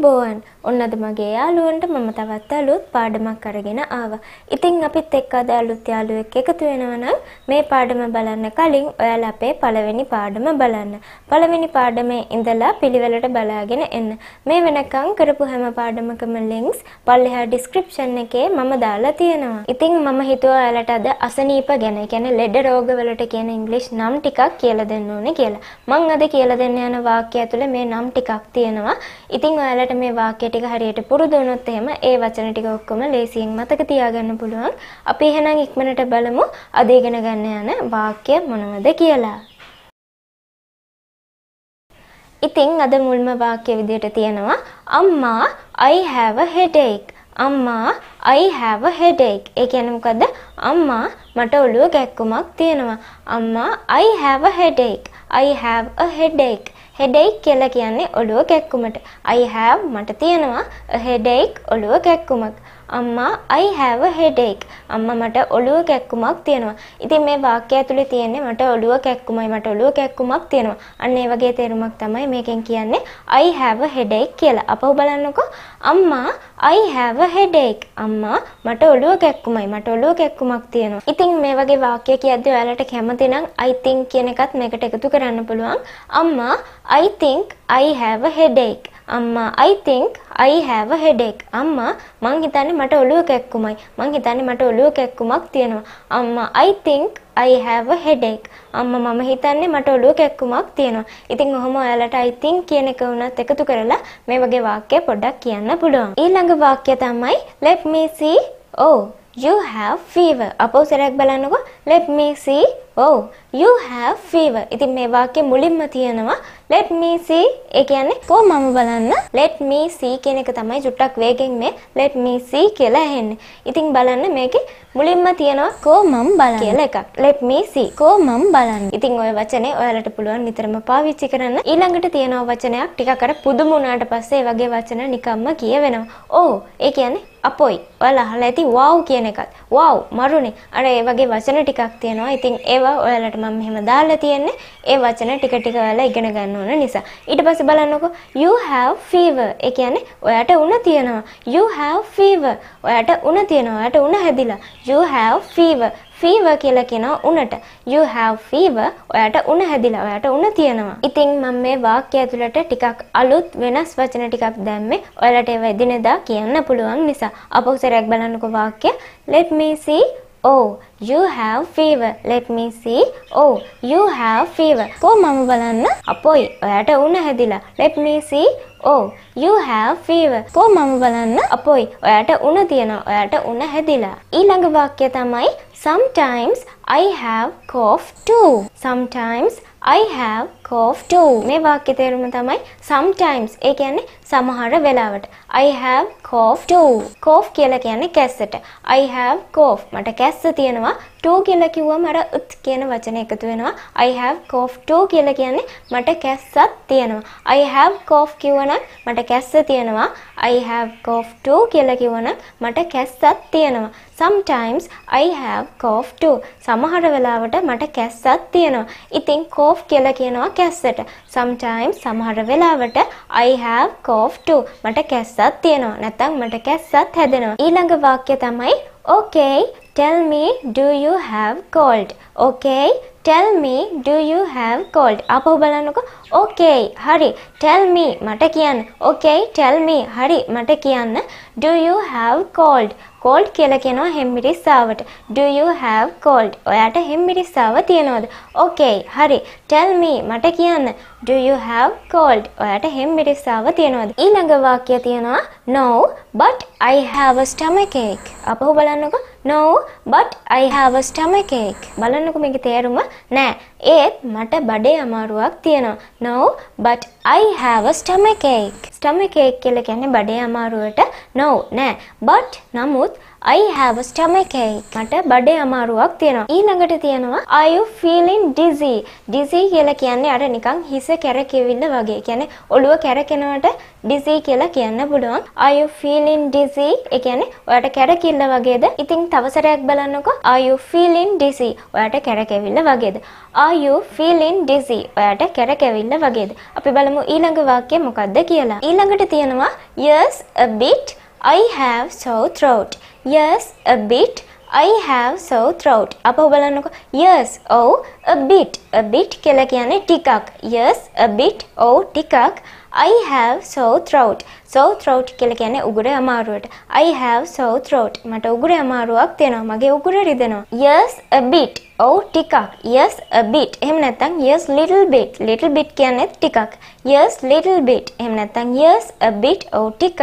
born? ඔන්නද මගේ යාළුවන්ට මම තවත් අලුත් පාඩමක් අරගෙන ආවා. ඉතින් අපිත් එක්ක අද අලුත් යාළුවෙක් එකතු වෙනවා නම් මේ පාඩම බලන්න කලින් ඔයාලා අපේ පළවෙනි පාඩම බලන්න. පළවෙනි පාඩමේ ඉඳලා පිළිවෙලට බලාගෙන එන්න. මේ වෙනකන් කරපු හැම පාඩමකම ලින්ක්ස් පල්ලෙහා ඩිස්ක්‍රිප්ෂන් එකේ මම දාලා තියෙනවා. ඉතින් මම හිතුවා ඔයාලට අද අසනීප ගැන, කියන්නේ ලෙඩ රෝගවලට කියන ඉංග්‍රීසි නම් ටිකක් කියලා දෙන්න ඕනේ කියලා. මම අද කියලා දෙන්න යන වාක්‍ය ඇතුලේ මේ නම් ටිකක් තියෙනවා. ඉතින් ඔයාලට මේ වාක්‍ය ටික හරියට පුරුදු වුණොත් එහෙම ඒ වචන ටික ඔක්කොම ලේසියෙන් මතක තියාගන්න පුළුවන්. අපි එහෙනම් ඉක්මනට බලමු අද ඉගෙන ගන්න යන වාක්‍ය මොනවද කියලා. ඉතින් අද මුල්ම වාක්‍ය විදිහට තියෙනවා අම්මා I have a headache. අම්මා I have a headache. ඒ කියන්නේ මොකද්ද? අම්මා මට ඔළුව ගැක්කුමක් තියෙනවා. අම්මා I have a headache. I have a headache. headache කියලා කියන්නේ ඔළුව කැක්කුමට. I have මට තියෙනවා a headache ඔළුව කැක්කුමක්. අම්මා I have a headache. අම්මා මට ඔළුව කැක්කුමක් තියෙනවා. ඉතින් මේ වාක්‍ය ඇතුලේ තියෙන්නේ මට ඔළුව කැක්කුමයි මට ඔළුව කැක්කුමක් තියෙනවා. අන්න ඒ වගේ තේරුමක් තමයි මේකෙන් කියන්නේ I have a headache කියලා. අපව බලන්නකෝ අම්මා I have a headache. අම්මා මට ඔළුව කැක්කුමයි මට ඔළුව කැක්කුමක් තියෙනවා. ඉතින් මේ වගේ වාක්‍ය කියද්දී ඔයාලට කැමති නම් I think කියන එකත් මේකට එකතු කරන්න පුළුවන්. අම්මා I think I have a headache. අම්මා I think I have a headache. අම්මා මං හිතන්නේ මට ඔළුව කැක්කුමයි. මං හිතන්නේ මට ඔළුව කැක්කුමක් තියෙනවා. අම්මා I think I have a headache. අම්මා මම හිතන්නේ මට ඔළුව කැක්කුමක් තියෙනවා. ඉතින් ඔහොම ඔයාලට I think කියන එක වුණත් එකතු කරලා මේ වගේ වාක්‍ය පොඩ්ඩක් කියන්න පුළුවන්. ඊළඟ වාක්‍ය තමයි let me see. Oh, you have fever. අපෝ සරයක් බලන්නකෝ. let me see. Oh, you have fever. ඉතින් මේ වාක්‍යෙ මුලින්ම තියෙනවා let me see. ඒ කියන්නේ කො මම බලන්න. let me see කියන එක තමයි චුට්ටක් වේගෙන් මේ let me see කියලා ඇහෙන්නේ. ඉතින් බලන්න මේකේ මුලින්ම තියෙනවා කො මම බලන්න කියලා එකක්. let me see. කො මම බලන්න. ඉතින් ওই වචනේ ඔයාලට පුළුවන් නිතරම පාවිච්චි කරන්න. ඊළඟට තියෙනවා වචනයක් ටිකක් අර පුදුම වුණාට පස්සේ වගේ වචන නිකම්ම කියවෙනවා. oh, ඒ කියන්නේ අපොයි ඔයාලා අහලා ඇති wow කියන එකත්. wow මරුනේ. අර ඒ වගේ වචන ටිකක් තියෙනවා. ඉතින් ඒවා ඒවා ඔයාලට මම මෙහෙම දාලා තියෙන්නේ ඒ වචන ටික ටික ඔයාලා ඉගෙන ගන්න ඕන නිසා. ඊට පස්සේ බලන්නකෝ you have fever. ඒ කියන්නේ ඔයාට උණ තියෙනවා. you have fever. ඔයාට උණ තියෙනවා. ඔයාට උණ හැදිලා. you have fever. fever කියලා කියනවා උණට. you have fever. ඔයාට උණ හැදිලා. ඔයාට උණ තියෙනවා. ඉතින් මම මේ වාක්‍ය ඇතුළට ටිකක් අලුත් වෙනස් වචන ටිකක් දැම්මේ. ඔයාලට ඒවා එදිනෙදා කියන්න පුළුවන් නිසා. අපොසරයක් බලන්නකෝ වාක්‍ය. let me see Oh, you have fever. Let me see. Oh, you have fever. කෝ මම බලන්න. අපොයි ඔයාට උණ හැදිලා. Let me see. Oh, you have fever. කෝ මම බලන්න. අපොයි ඔයාට උණ තියෙනවා. ඔයාට උණ හැදිලා. ඊළඟ වාක්‍ය තමයි Sometimes I have cough too. Sometimes I have of to මේ වාක්‍ය තේරුම තමයි sometimes ඒ කියන්නේ සමහර වෙලාවට I have cough to cough කියලා කියන්නේ කැස්සට I have cough මට කැස්ස තියෙනවා to කියලා කිව්වම අර උත් කියන වචන එකතු වෙනවා I have cough to කියලා කියන්නේ මට කැස්සක් තියෙනවා I have cough කිව්වනම් මට කැස්ස තියෙනවා I have cough to කියලා කිව්වනම් මට කැස්සක් තියෙනවා sometimes I have cough to සමහර වෙලාවට මට කැස්සක් තියෙනවා ඉතින් cough කියලා කියනවා කැස්සට. sometimes සමහර වෙලාවට I have cough too. මට කැස්සක් තියෙනවා. නැත්නම් මට කැස්සක් හැදෙනවා. ඊළඟ වාක්‍ය තමයි okay tell me do you have cold? okay tell me do you have cold? අපහු බලන්නකො okay හරි tell me මට කියන්න. okay tell me හරි මට කියන්න do you have cold? cold කියලා කියනවා හෙම් මිරිස්සාවට. Do you have cold? ඔයාට හෙම් මිරිස්සාව තියෙනවද? Okay, හරි. Tell me මට කියන්න. Do you have cold? ඔයාට හෙම් මිරිස්සාව තියෙනවද? ඊළඟ වාක්‍යය තියෙනවා No, but I have a stomach ache. අපහු බලන්නකෝ No, but I have a stomach ache. බලන්නකෝ මේකේ තේරුම නෑ. ඒත් මට බඩේ අමාරුවක් තියෙනවා. No, but I have a stomach ache. stomach ache කියලා කියන්නේ බඩේ අමාරුවට no නෑ. but නමුත් I have a stomach ache. මට බඩේ අමාරුවක් තියෙනවා. ඊළඟට තියෙනවා are you feeling dizzy? dizzy කියලා කියන්නේ අර නිකන් හිස කැරකෙවිල්ල වගේ. කියන්නේ ඔළුව කැරකෙනවට dizzy කියලා කියන්න පුළුවන්. are you feeling dizzy? ඒ කියන්නේ ඔයාට කැරකිල්ල වගේද? ඉතින් තව සැරයක් බලන්නකෝ. are you feeling dizzy? ඔයාට කැරකෙවිල්ල වගේද? are you feeling dizzy? ඔයාට කැරකෙවිල්ල වගේද? අපි බලමු ඊළඟ වාක්‍යය මොකක්ද කියලා. ඊළඟට තියෙනවා yes a bit I have sore throat. Yes, a bit. I have sore throat. Apo balanu Yes, oh, a bit. A bit kela kyaane Yes, a bit. Oh, tikak. I have sore throat. සෝ ත්‍රෝට් කියලා කියන්නේ උගුර අමාරුවට. I have so throat. මට උගුර අමාරුවක් තියෙනවා. මගේ උගුර රිදෙනවා. Yes a bit. ඔව් ටිකක්. Yes a bit. එහෙම නැත්නම් yes little bit. Little bit කියන්නේ ටිකක්. Yes little bit. එහෙම නැත්නම් yes a bit. ඔව් ටිකක්.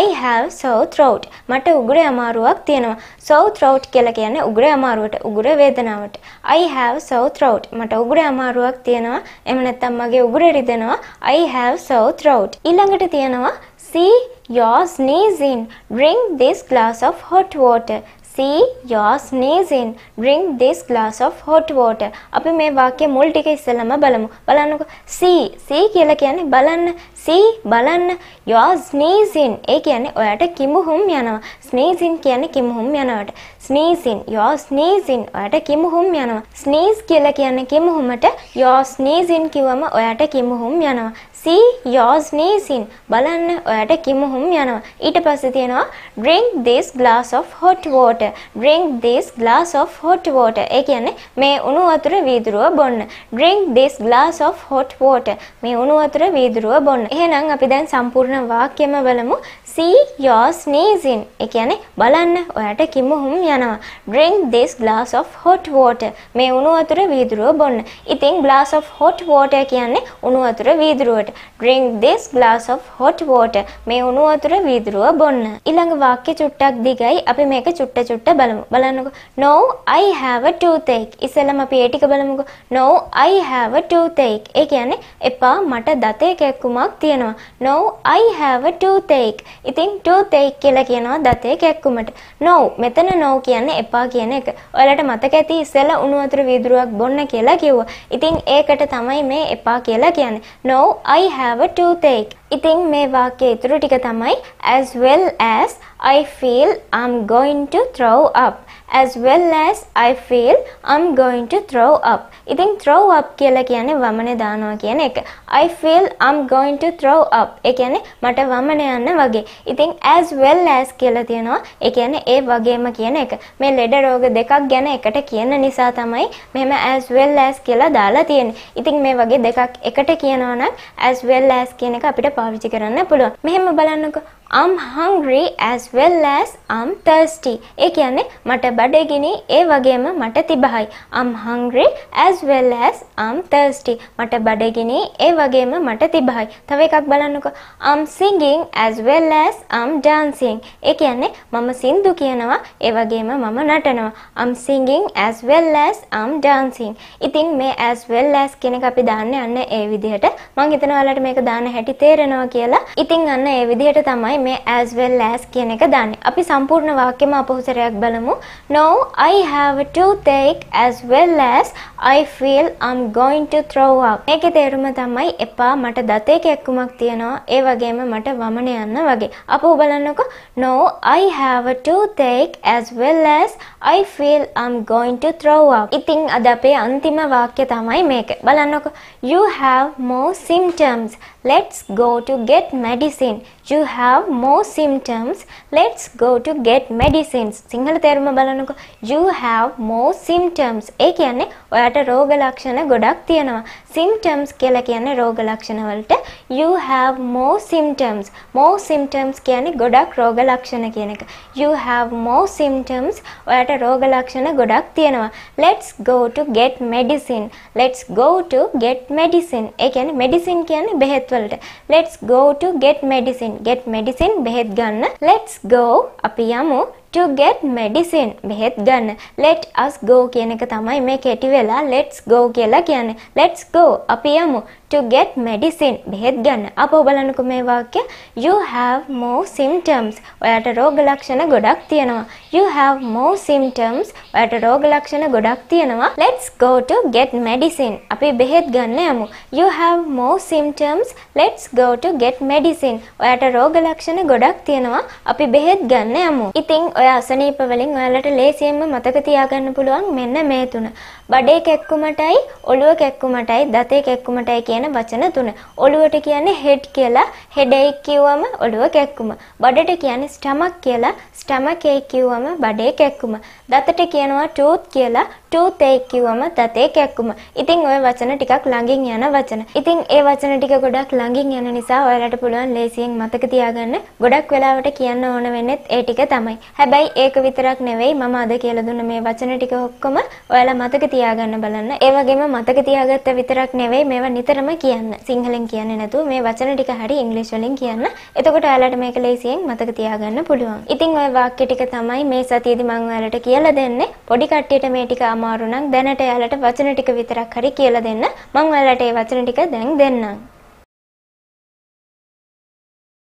I have so throat. මට උගුර අමාරුවක් තියෙනවා. So throat කියලා කියන්නේ උගුර අමාරුවට, උගුර වේදනාවට. I have so throat. මට උගුර අමාරුවක් තියෙනවා. එහෙම නැත්නම් මගේ උගුර රිදෙනවා. I have so throat. ඊළඟට තියෙනවා See your sneezing. Drink this glass of hot water. See your sneezing. Drink this glass of hot water. අපි මේ වාක්‍ය මුල් ටික ඉස්සෙල්ලම බලමු. බලන්නකො see see කියලා කියන්නේ බලන්න. see බලන්න your sneezing. ඒ කියන්නේ ඔයාට කිඹුහුම් යනවා. sneezing කියන්නේ කිඹුහුම් යනවට. ස්නීසින් යෝ ස්නීසින් ඔයාට කිමුහුම් යනවා ස්නීස් කියලා කියන්නේ කිමුහුමට යෝ ස්නීසින් කිව්වම ඔයාට කිමුහුම් යනවා see your sneezing බලන්න ඔයාට කිමුහුම් යනවා ඊට පස්සේ තියෙනවා drink this glass of hot water drink this glass of hot water ඒ කියන්නේ මේ උණු වතුර වීදුරුව බොන්න drink this glass of hot water මේ උණු වතුර වීදුරුව බොන්න එහෙනම් අපි දැන් සම්පූර්ණ වාක්‍යම බලමු see your sneezing ඒ කියන්නේ බලන්න ඔයාට කිමුහුම් යනවා යනවා. drink this glass of hot water. මේ උණු වතුර වීදුරුව බොන්න. ඉතින් glass of hot water කියන්නේ උණු වතුර වීදුරුවට. drink this glass of hot water. මේ උණු වතුර වීදුරුව බොන්න. ඊළඟ වාක්‍ය චුට්ටක් දිගයි. අපි මේක චුට්ට චුට්ට බලමු. බලන්නකෝ. No, I have a toothache. ඉස්සෙල්ලම අපි ඒ ටික බලමුකෝ. No, I have a toothache. ඒ කියන්නේ එපා මට දතේ කැක්කුමක් තියෙනවා. No, I have a toothache. ඉතින් toothache කියලා කියනවා දතේ කැක්කුමට. No, මෙතන no කියන්න එපා කියන එක. ඔයාලට මතක ඇති ඉස්සෙල්ලා උණු වතුර වීදුරුවක් බොන්න කියලා කිව්වා. ඉතින් ඒකට තමයි මේ එපා කියලා කියන්නේ. No, I have a toothache. ඉතින් මේ වාක්‍යයේ ඉතුරු ටික තමයි as well as I feel I'm going to throw up as well as I feel I'm going to throw up ඉතින් throw up කියලා කියන්නේ වමන දානවා කියන එක I feel I'm going to throw up ඒ කියන්නේ මට වමන යන්න වගේ ඉතින් as well as කියලා තියෙනවා ඒ කියන්නේ ඒ වගේම කියන එක මේ ලෙඩ රෝග දෙකක් ගැන එකට කියන නිසා තමයි මෙහෙම as well as කියලා දාලා තියෙන්නේ ඉතින් මේ වගේ දෙකක් එකට කියනවා නම් as well as කියන එක අපිට පාවිච්චි කරන්න පුළුවන්. මෙහෙම බලන්නකෝ I'm hungry as well as I'm thirsty. ඒ කියන්නේ මට බඩගිනි ඒ වගේම මට තිබහයි. I'm hungry as well as I'm thirsty. මට බඩගිනි ඒ වගේම මට තිබහයි. තව එකක් බලන්නකෝ. I'm singing as well as I'm dancing. ඒ කියන්නේ මම සින්දු කියනවා ඒ වගේම මම නටනවා. I'm singing as well as I'm dancing. ඉතින් මේ as well as කියන එක අපි දාන්න යන්නේ ඒ විදිහට. මම හිතනවා ඔයාලට මේක දාන්න හැටි තේරෙනවා කියලා. ඉතින් අන්න ඒ විදිහට තමයි තමයි මේ as well as කියන එක දාන්නේ. අපි සම්පූර්ණ වාක්‍යෙම අපහුසරයක් බලමු. No, I have a toothache as well as I feel I'm going to throw up. මේකේ තේරුම තමයි එපා මට දතේ කැක්කුමක් තියෙනවා. ඒ වගේම මට වමන යන්න වගේ. අපෝ බලන්නකො No, I have a toothache as well as I feel I'm going to throw up. ඉතින් අද අපේ අන්තිම වාක්‍ය තමයි මේක. බලන්නකො You have more symptoms. Let's go to get medicine. you have more symptoms let's go to get medicines Sinhala තේරුම බලනකො you have more symptoms ඒ කියන්නේ ඔයාට රෝග ලක්ෂණ ගොඩක් තියෙනවා symptoms කියලා කියන්නේ රෝග ලක්ෂණ වලට you have more symptoms more symptoms කියන්නේ ගොඩක් රෝග ලක්ෂණ කියන එක you have more symptoms ඔයාට රෝග ලක්ෂණ ගොඩක් තියෙනවා let's go to get medicine let's go to get medicine ඒ කියන්නේ medicine කියන්නේ බෙහෙත් වලට let's go to get medicine get medicine බෙහෙත් ගන්න let's go අපි යමු to get medicine බෙහෙත් ගන්න let us go කියන එක තමයි මේ කෙටි වෙලා let's go කියලා කියන්නේ let's go අපි යමු to get medicine බෙහෙත් ගන්න අපෝ බලන්නකො මේ වාක්‍ය you have more symptoms ඔයාට රෝග ලක්ෂණ ගොඩක් තියෙනවා you have more symptoms ඔයාට රෝග ලක්ෂණ ගොඩක් තියෙනවා let's go to get medicine අපි බෙහෙත් ගන්න යමු you have more symptoms let's go to get medicine ඔයාට රෝග ලක්ෂණ ගොඩක් තියෙනවා අපි බෙහෙත් ගන්න යමු ඉතින් ඔය ඔය අසනීප වලින් ඔයාලට ලේසියෙන්ම මතක තියාගන්න පුළුවන් මෙන්න මේ තුන. බඩේ කැක්කුමටයි, ඔළුව කැක්කුමටයි, දතේ කැක්කුමටයි කියන වචන තුන. ඔළුවට කියන්නේ හෙඩ් කියලා, හෙඩ් එක කිව්වම ඔළුව කැක්කුම. බඩට කියන්නේ ස්ටමක් කියලා, ස්ටමක් එක කිව්වම බඩේ කැක්කුම. දතට කියනවා ටූත් කියලා, ටූත් එක කිව්වම දතේ කැක්කුම. ඉතින් ওই වචන ටිකක් ළඟින් යන වචන. ඉතින් ඒ වචන ටික ගොඩක් ළඟින් යන නිසා ඔයාලට පුළුවන් ලේසියෙන් මතක තියාගන්න. ගොඩක් වෙලාවට කියන්න ඕන වෙන්නේ ඒ ටික තමයි. හැබැයි හැබැයි ඒක විතරක් නෙවෙයි මම අද කියලා දුන්න මේ වචන ටික ඔක්කොම ඔයාලා මතක තියාගන්න බලන්න. ඒ වගේම මතක තියාගත්ත විතරක් නෙවෙයි මේවා නිතරම කියන්න. සිංහලෙන් කියන්නේ නැතුව මේ වචන ටික හරි ඉංග්‍රීසි වලින් කියන්න. එතකොට ඔයාලට මේක ලේසියෙන් මතක තියාගන්න පුළුවන්. ඉතින් ওই වාක්‍ය ටික තමයි මේ සතියේදී මම ඔයාලට කියලා දෙන්නේ. පොඩි කට්ටියට මේ ටික අමාරු නම් දැනට ඔයාලට වචන ටික විතරක් හරි කියලා දෙන්න. මම ඔයාලට ඒ වචන ටික දැන් දෙන්නම්.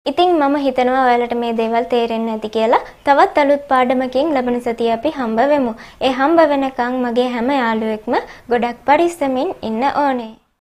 ඉතින් මම හිතනවා ඔයාලට මේ දේවල් තේරෙන්නේ නැති කියලා. තවත් අලුත් පාඩමකින් ලබන සතිය අපි හම්බ වෙමු. ඒ හම්බ වෙනකන් මගේ හැම යාළුවෙක්ම ගොඩක් පරිස්සමින් ඉන්න ඕනේ.